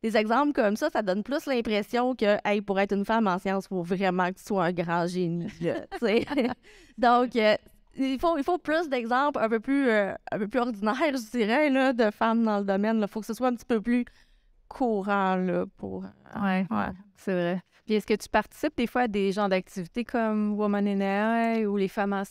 des exemples comme ça, ça donne plus l'impression que, pour être une femme en sciences, il faut vraiment que tu sois un grand génie, [LAUGHS] Donc, euh, il, faut, il faut plus d'exemples un peu plus, euh, un peu plus ordinaires, je dirais, là, de femmes dans le domaine. Il faut que ce soit un petit peu plus courant, pour... c'est vrai. Puis est-ce que tu participes des fois à des genres d'activités comme Woman in AI ou les femmes en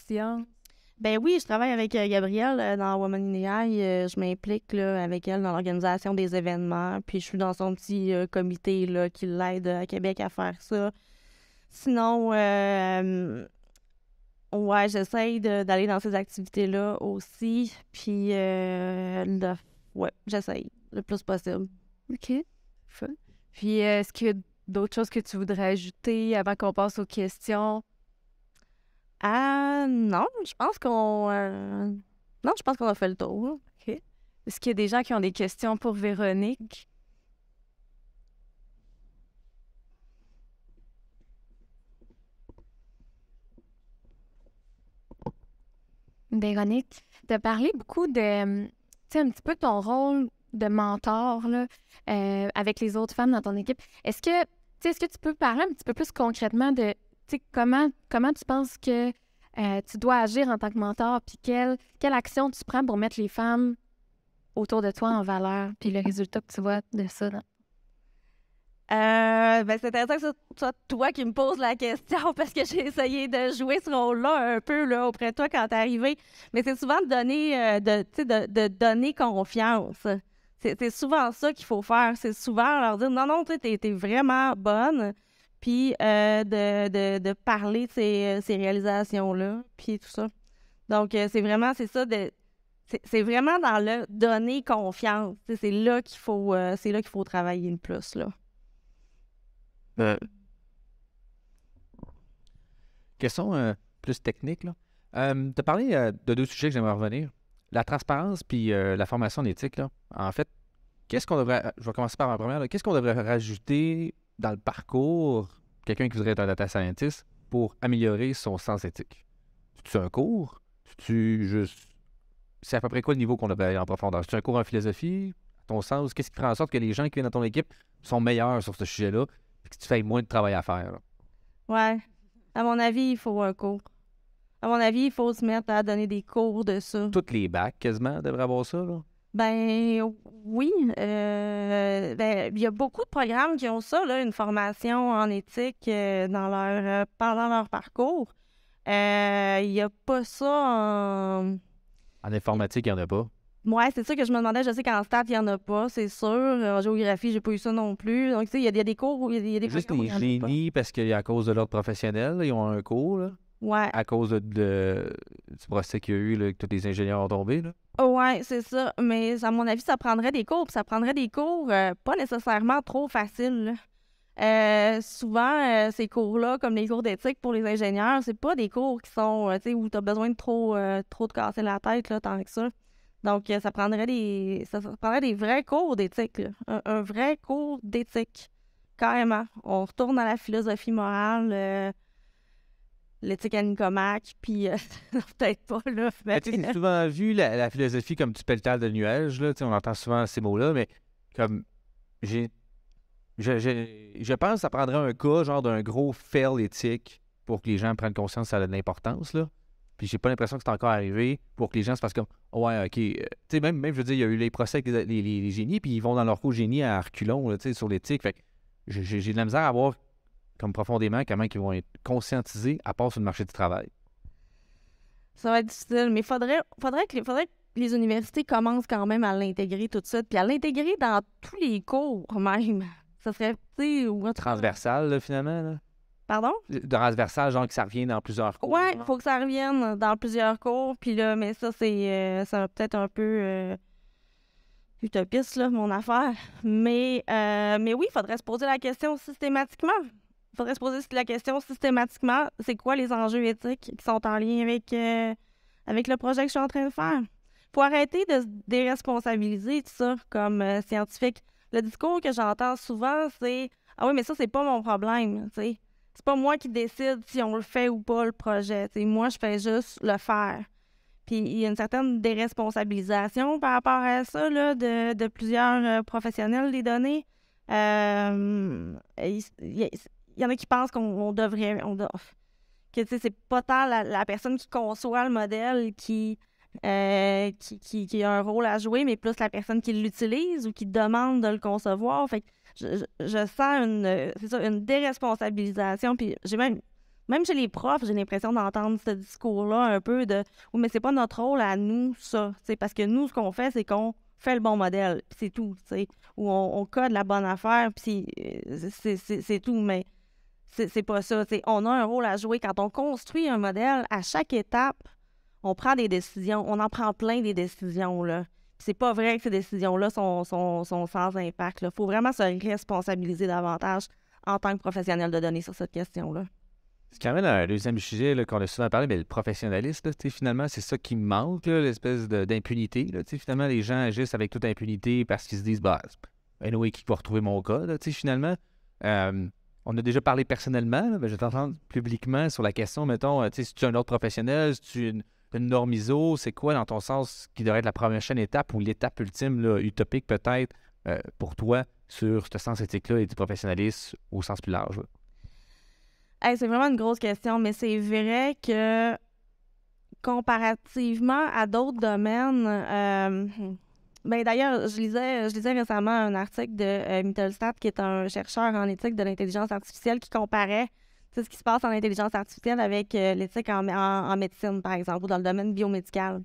Ben oui, je travaille avec euh, Gabrielle euh, dans Woman in AI. Euh, je m'implique avec elle dans l'organisation des événements. Puis je suis dans son petit comité là, qui l'aide à Québec à faire ça. Sinon, ouais, j'essaye d'aller dans ces activités-là aussi. Puis, ouais, j'essaye le plus possible. OK. Puis est-ce que d'autres choses que tu voudrais ajouter avant qu'on passe aux questions? Ah, non, je pense qu'on. Euh, non, je pense qu'on a fait le tour. Est-ce qu'il y a des gens qui ont des questions pour Véronique? Véronique, tu as parlé beaucoup de, tu sais, un petit peu de ton rôle de mentor là, euh, avec les autres femmes dans ton équipe. Est-ce que est-ce que tu peux parler un petit peu plus concrètement de comment, tu penses que euh, tu dois agir en tant que mentor, puis quelle, action tu prends pour mettre les femmes autour de toi en valeur, puis le résultat que tu vois de ça? Euh, ben, c'est intéressant que ce toi qui me poses la question parce que j'ai essayé de jouer ce rôle-là un peu auprès de toi quand tu es arrivé. Mais c'est souvent de donner, euh, de donner confiance. C'est souvent ça qu'il faut faire. C'est souvent leur dire non, non, tu es, vraiment bonne. Puis euh, de, parler de euh, ces, réalisations-là, puis tout ça. Donc, euh, c'est vraiment, c'est ça, c'est vraiment dans le donner confiance. C'est là qu'il faut, c'est là qu'il faut travailler le plus. Là. question plus technique. Là. tu as parlé de deux sujets que j'aimerais revenir. La transparence puis la formation là. En fait, Qu'est-ce qu'on devrait. Je vais commencer par ma première. Qu'est-ce qu'on devrait rajouter dans le parcours quelqu'un qui voudrait être un data scientist pour améliorer son sens éthique? C'est un cours? Tu juste. C'est à peu près quoi le niveau qu'on devrait aller en profondeur? C'est un cours en philosophie? Ton sens? Qu'est-ce qui ferait en sorte que les gens qui viennent dans ton équipe sont meilleurs sur ce sujet-là et que tu fais moins de travail à faire? Ouais. À mon avis, il faut un cours. À mon avis, il faut se mettre à donner des cours de ça. Toutes les bacs, quasiment, devraient avoir ça, là. Ben oui, euh, ben, il y a beaucoup de programmes qui ont ça, une formation en éthique euh, dans leur, euh, pendant leur parcours. Il n'y a pas ça en... En informatique, il n'y en a pas. Oui, c'est ça que je me demandais. Je sais qu'en stats, il n'y en a pas, c'est sûr. En géographie, j'ai pas eu ça non plus. Donc, tu sais, il y, a des cours où il y, a des Juste des génies, parce qu'à cause de l'ordre professionnel, ils ont un cours, là. À cause de, de du procès qu'il y a eu, que tous les ingénieurs ont tombé. Là. ouais, c'est ça. Mais à mon avis, ça prendrait des cours. ça prendrait des cours euh, pas nécessairement trop faciles. Euh, souvent, euh, ces cours-là, comme les cours d'éthique pour les ingénieurs, c'est pas des cours qui sont, tu où tu as besoin de trop, trop te casser la tête, là, tant que ça. Donc, ça prendrait des, ça, prendrait des vrais cours d'éthique, un, un, vrai cours d'éthique, carrément. On retourne à la philosophie morale l'éthique Nicomac, puis euh, [LAUGHS] peut-être pas, là. Mais... Tu euh, souvent vu la, philosophie comme du pelletage de nuages, là, on entend souvent ces mots-là, mais comme j'ai. Je, pense que ça prendrait un cas, genre d'un gros fail éthique pour que les gens prennent conscience que ça a de l'importance, là. Puis j'ai pas l'impression que c'est encore arrivé pour que les gens se fassent comme Ouais, ok. Euh, tu sais, même, même, je veux dire, il y a eu les procès avec les, génies, puis ils vont dans leur co-génie à reculons, tu sais, sur l'éthique. Fait j'ai de la misère à voir comme profondément, comment ils vont être conscientisés à part sur le marché du travail? Ça va être difficile, mais il faudrait, faudrait, que, les universités commencent quand même à l'intégrer tout de suite, puis à l'intégrer dans tous les cours même. [LAUGHS] Ça serait, tu sais, ou... Transversal, finalement, là. Pardon? Transversal, genre que ça revienne dans plusieurs cours. Oui, il faut que ça revienne dans plusieurs cours. Puis là, mais ça, c'est euh, va peut-être un peu euh, utopiste, là, mon affaire. Mais, euh, mais oui, il faudrait se poser la question systématiquement. Il faudrait se poser la question systématiquement, c'est quoi les enjeux éthiques qui sont en lien avec, euh, avec le projet que je suis en train de faire? faut arrêter de se déresponsabiliser, tout ça, comme euh, scientifique. Le discours que j'entends souvent, c'est Ah oui, mais ça, c'est pas mon problème, tu C'est pas moi qui décide si on le fait ou pas le projet. Moi, je fais juste le faire. Puis il y a une certaine déresponsabilisation par rapport à ça de, plusieurs euh, professionnels des données y en a qui pensent qu'on devrait. On doit, que c'est pas tant la, personne qui conçoit le modèle euh, qui, qui, qui, a un rôle à jouer, mais plus la personne qui l'utilise ou qui demande de le concevoir. Fait je, sens une, ça, une déresponsabilisation. Puis j'ai même. Même chez les profs, j'ai l'impression d'entendre ce discours-là un peu de Oui, oh, mais c'est pas notre rôle à nous, ça. c'est parce que nous, ce qu'on fait, c'est qu'on fait le bon modèle, c'est tout, ou on, on, code la bonne affaire, puis c'est tout, mais c'est pas ça. on a un rôle à jouer. Quand on construit un modèle, à chaque étape, on prend des décisions. On en prend plein des décisions. là. C'est pas vrai que ces décisions-là sont, sans impact. Il faut vraiment se responsabiliser davantage en tant que professionnel de données sur cette question-là. C'est quand même un euh, deuxième sujet qu'on a souvent parlé, mais le professionnalisme, finalement, c'est ça qui manque, l'espèce d'impunité. Finalement, les gens agissent avec toute impunité parce qu'ils se disent bah, ben oui, qui va retrouver mon cas, finalement. Euh, on a déjà parlé personnellement, mais je t'entends publiquement sur la question, mettons, euh, tu si tu es un autre professionnel, si tu es une, norme ISO, c'est quoi dans ton sens qui devrait être la première chaîne étape ou l'étape ultime, utopique peut-être, euh, pour toi sur ce sens éthique-là et du professionnalisme au sens plus large? c'est vraiment une grosse question, mais c'est vrai que comparativement à d'autres domaines, euh, hmm, ben, d'ailleurs, je lisais, je récemment un article de euh, Mittelstadt, qui est un chercheur en éthique de l'intelligence artificielle, qui comparait ce qui se passe en intelligence artificielle avec euh, l'éthique en, en, médecine, par exemple, ou dans le domaine biomédical.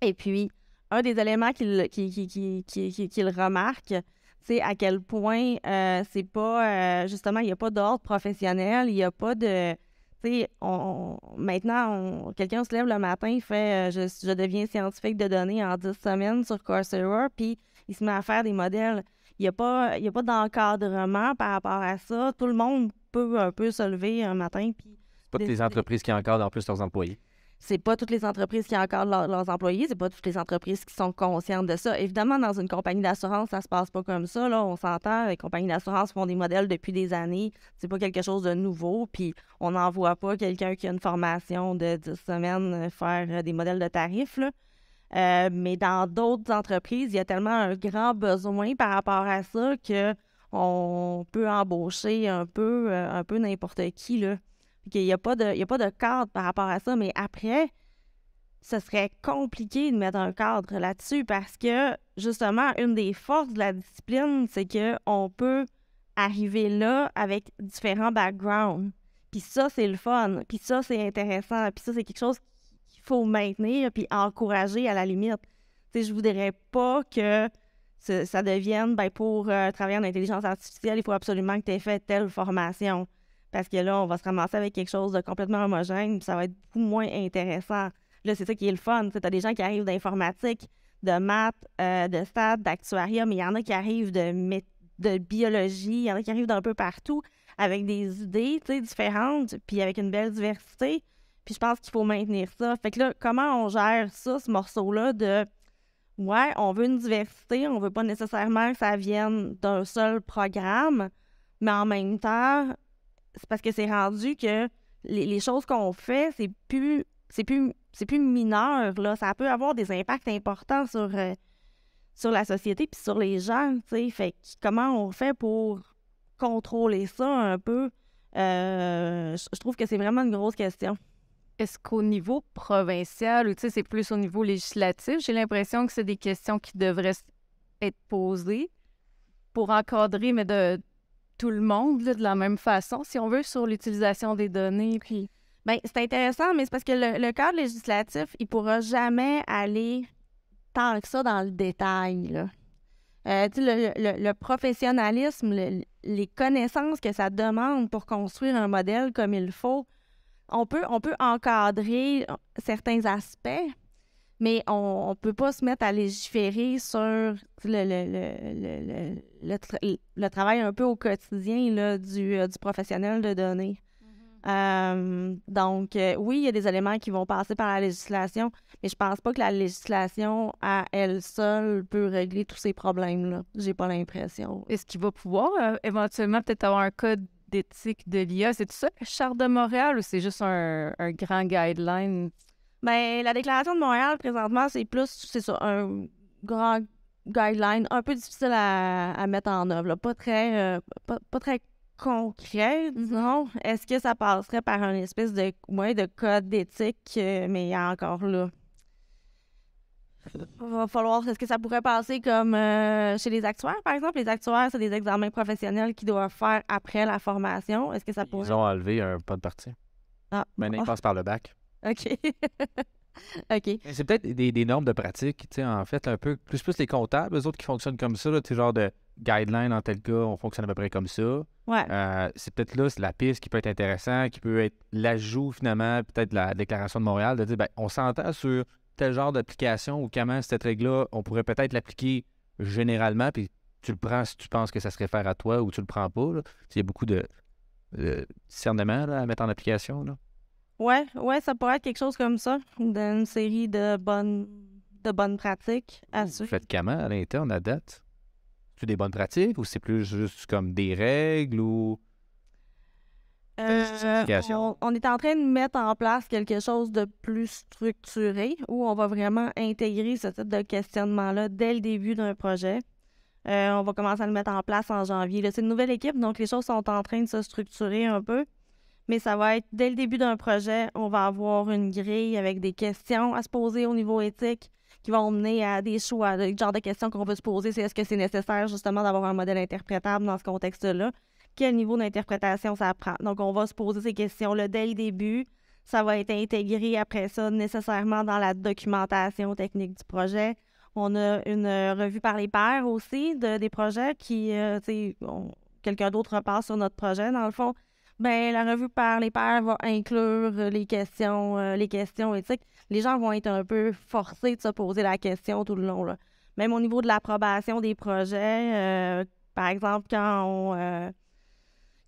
Et puis, un des éléments qu'il qui, remarque, c'est à quel point euh, c'est pas, justement, il n'y a pas d'ordre professionnel, il n'y a pas de on, on, maintenant, quelqu'un se lève le matin, il fait euh, je, deviens scientifique de données en 10 semaines sur Coursera, puis il se met à faire des modèles. Il n'y a pas, pas d'encadrement par rapport à ça. Tout le monde peut un peu se lever un matin. Puis c'est pas toutes les entreprises qui encadrent en plus leurs employés c'est pas toutes les entreprises qui ont encore leurs employés, c'est pas toutes les entreprises qui sont conscientes de ça. Évidemment, dans une compagnie d'assurance, ça se passe pas comme ça. Là, on s'entend. Les compagnies d'assurance font des modèles depuis des années. C'est pas quelque chose de nouveau. Puis on n'envoie pas quelqu'un qui a une formation de 10 semaines euh, faire euh, des modèles de tarifs. Euh, mais dans d'autres entreprises, il y a tellement un grand besoin par rapport à ça que on peut embaucher un peu, un peu n'importe qui là. Il n'y a, pas de, a pas de cadre par rapport à ça. Mais après, ce serait compliqué de mettre un cadre là-dessus parce que, justement, une des forces de la discipline, c'est qu'on peut arriver là avec différents backgrounds. Puis ça, c'est le fun. Puis ça, c'est intéressant. Puis ça, c'est quelque chose qu'il faut maintenir puis encourager à la limite. Je ne voudrais pas que ça devienne, ben, pour euh, travailler en intelligence artificielle, il faut absolument que tu aies fait telle formation parce que là, on va se ramasser avec quelque chose de complètement homogène, puis ça va être beaucoup moins intéressant. Là, c'est ça qui est le fun. Tu as des gens qui arrivent d'informatique, de maths, euh, de stats, d'actuariat, mais il y en a qui arrivent de, de biologie, il y en a qui arrivent d'un peu partout, avec des idées différentes, puis avec une belle diversité. Puis je pense qu'il faut maintenir ça. Fait que là, comment on gère ça, ce morceau-là de Ouais, on veut une diversité, on veut pas nécessairement que ça vienne d'un seul programme, mais en même temps, c'est parce que c'est rendu que les, choses qu'on fait, c'est plus c'est plus c'est plus mineur là, ça peut avoir des impacts importants sur euh, sur la société puis sur les gens, tu sais, fait comment on fait pour contrôler ça un peu euh, je trouve que c'est vraiment une grosse question. Est-ce qu'au niveau provincial ou tu sais c'est plus au niveau législatif, j'ai l'impression que c'est des questions qui devraient être posées pour encadrer mais de tout le monde de la même façon, si on veut, sur l'utilisation des données. Puis... Ben, c'est intéressant, mais c'est parce que le, cadre législatif, il ne pourra jamais aller tant que ça dans le détail. Euh, le, le, professionnalisme, les connaissances que ça demande pour construire un modèle comme il faut, on peut, on peut encadrer certains aspects, mais on ne peut pas se mettre à légiférer sur le, le, le, le, travail un peu au quotidien là, du, euh, professionnel de données. Mm-hmm. Euh, donc, euh, oui, il y a des éléments qui vont passer par la législation, mais je pense pas que la législation à elle seule peut régler tous ces problèmes-là. J'ai pas l'impression. Est-ce qu'il va pouvoir éventuellement peut-être avoir un code d'éthique de l'IA? C'est ça, char charte de Montréal, ou c'est juste un, un, grand guideline? Ben, la déclaration de Montréal, présentement, c'est plus, c'est un grand guideline un peu difficile à, mettre en œuvre. Pas très euh, pas, très concret, mm-hmm. disons. Est-ce que ça passerait par un espèce de moins de code d'éthique, euh, y mais encore là. Va falloir, est-ce que ça pourrait passer comme euh, chez les actuaires, par exemple? Les actuaires, c'est des examens professionnels qu'ils doivent faire après la formation. Est-ce que ça pourrait. Ils ont enlevé un pas de partie. Ah. Maintenant, ils ah. passent par le bac. OK. [LAUGHS] OK. C'est peut-être des, normes de pratique, tu sais, en fait, un peu plus plus les comptables, eux autres qui fonctionnent comme ça, là, genre de guideline en tel cas, on fonctionne à peu près comme ça. Ouais. Euh, c'est peut-être là, c'est la piste qui peut être intéressante, qui peut être l'ajout finalement, peut-être la déclaration de Montréal, de dire, ben, on s'entend sur tel genre d'application ou comment cette règle-là, on pourrait peut-être l'appliquer généralement, puis tu le prends si tu penses que ça se réfère à toi ou tu le prends pas. Il y a beaucoup de, discernement à mettre en application. Là. Ouais, ouais, ça pourrait être quelque chose comme ça, d'une série de bonnes, de bonnes pratiques à Vous faites comment à l'interne à date? C'est des bonnes pratiques ou c'est plus juste comme des règles ou. Euh, on, est en train de mettre en place quelque chose de plus structuré où on va vraiment intégrer ce type de questionnement-là dès le début d'un projet. Euh, on va commencer à le mettre en place en janvier. C'est une nouvelle équipe, donc les choses sont en train de se structurer un peu mais ça va être dès le début d'un projet, on va avoir une grille avec des questions à se poser au niveau éthique qui vont mener à des choix. Le genre de questions qu'on veut se poser, c'est est-ce que c'est nécessaire justement d'avoir un modèle interprétable dans ce contexte-là? Quel niveau d'interprétation ça prend? Donc, on va se poser ces questions-là dès le début. Ça va être intégré après ça nécessairement dans la documentation technique du projet. On a une revue par les pairs aussi de, des projets qui, euh, tu sais, quelqu'un d'autre passe sur notre projet, dans le fond ben la revue par les pairs va inclure euh, les questions, euh, les questions éthiques. Les gens vont être un peu forcés de se poser la question tout le long. Même au niveau de l'approbation des projets, euh, par exemple, quand on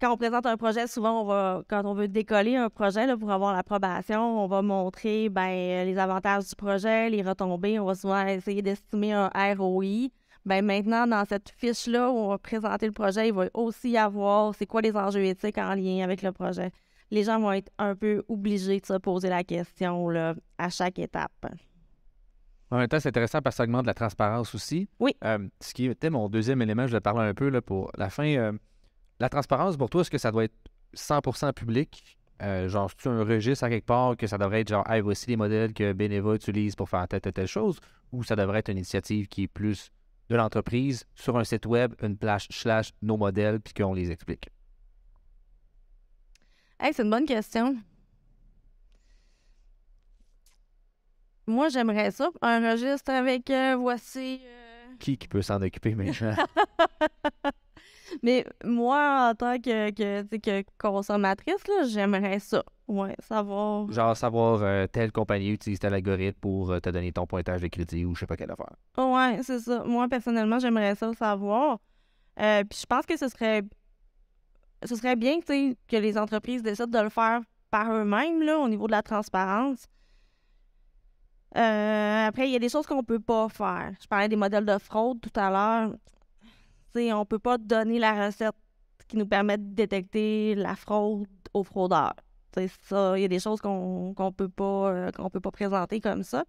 quand on présente un projet, souvent on va, quand on veut décoller un projet pour avoir l'approbation, on va montrer ben, les avantages du projet, les retombées. On va souvent essayer d'estimer un ROI. Bien, maintenant, dans cette fiche-là où on va présenter le projet, il va aussi y avoir c'est quoi les enjeux éthiques en lien avec le projet. Les gens vont être un peu obligés de se poser la question là, à chaque étape. En c'est intéressant parce que ça augmente la transparence aussi. Oui. Euh, ce qui était mon deuxième élément, je vais parler un peu là, pour la fin. Euh, la transparence, pour toi, est-ce que ça doit être 100 public? Euh, genre, tu un registre à quelque part que ça devrait être genre, hey, voici les modèles que Beneva utilise pour faire telle, telle, telle chose, ou ça devrait être une initiative qui est plus de l'entreprise sur un site web, une plage slash nos modèles, puis qu'on les explique? Hey, c'est une bonne question. Moi, j'aimerais ça, un registre avec euh, voici. Euh, qui, qui peut s'en occuper maintenant? [LAUGHS] Mais moi, en tant que, que, consommatrice, j'aimerais ça. Ouais, savoir. Genre savoir euh, telle compagnie utilise tel algorithme pour euh, te donner ton pointage de crédit ou je sais pas quelle affaire. Ouais, c'est ça. Moi, personnellement, j'aimerais ça savoir. Euh, puis je pense que ce serait ce serait bien que les entreprises décident de le faire par eux-mêmes au niveau de la transparence. après, il y a des choses qu'on peut pas faire. Je parlais des modèles de fraude tout à l'heure on ne peut pas donner la recette qui nous permet de détecter la fraude aux fraudeurs. il y a des choses qu'on ne peut pas euh, qu'on peut pas présenter comme ça.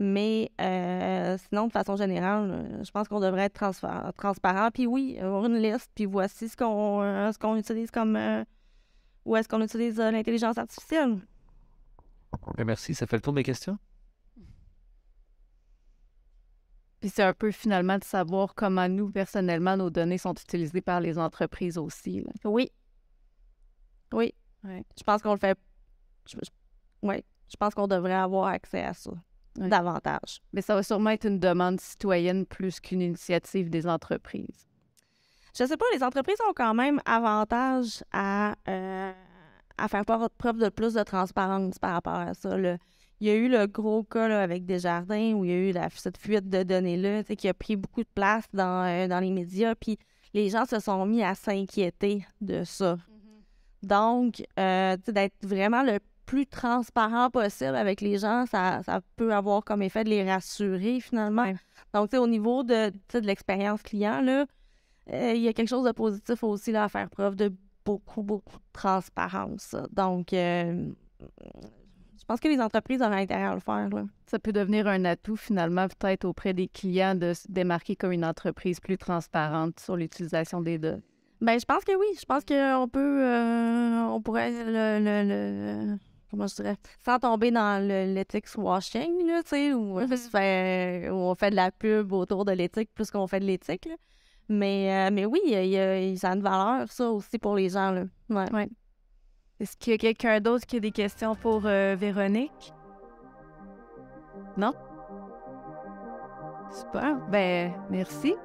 Mais euh, sinon, de façon générale, euh, je pense qu'on devrait être transparent, Puis oui, avoir une liste, puis voici ce qu'on qu'on utilise comme. où est-ce qu'on utilise l'intelligence artificielle. Ben, merci, ça fait le tour de mes questions. Puis c'est un peu finalement de savoir comment nous, personnellement, nos données sont utilisées par les entreprises aussi. Oui. Oui. Je pense qu'on le fait. Oui. Je pense qu'on devrait avoir accès à ça davantage. Mais ça va sûrement être une demande citoyenne plus qu'une initiative des entreprises. Je sais pas, les entreprises ont quand même avantage à, euh, à faire preuve de plus de transparence par rapport à ça il y a eu le gros cas avec Desjardins où il y a eu la, cette fuite de données-là qui a pris beaucoup de place euh, dans, les médias. Puis les gens se sont mis à s'inquiéter de ça. Mm-hmm. Donc, euh, d'être vraiment le plus transparent possible avec les gens, ça, peut avoir comme effet de les rassurer finalement. tu Donc, au niveau de, de l'expérience client, là, euh, il y a quelque chose de positif aussi là, à faire preuve de beaucoup, beaucoup de transparence. Donc, je pense que les entreprises auraient intérêt à le faire. Là. Ça peut devenir un atout finalement, peut-être auprès des clients, de se démarquer comme une entreprise plus transparente sur l'utilisation des données. Ben, je pense que oui. Je pense qu'on peut, euh, on pourrait le, comment je dirais, sans tomber dans l'éthique washing, tu sais, mm-hmm. où, on fait de la pub autour de l'éthique plus qu'on fait de l'éthique. Mais, euh, mais oui, il y a, ça a une valeur, ça aussi, pour les gens. Là. Est-ce qu'il y a quelqu'un d'autre qui a des questions pour euh, Véronique? Non? Super. Ben, merci.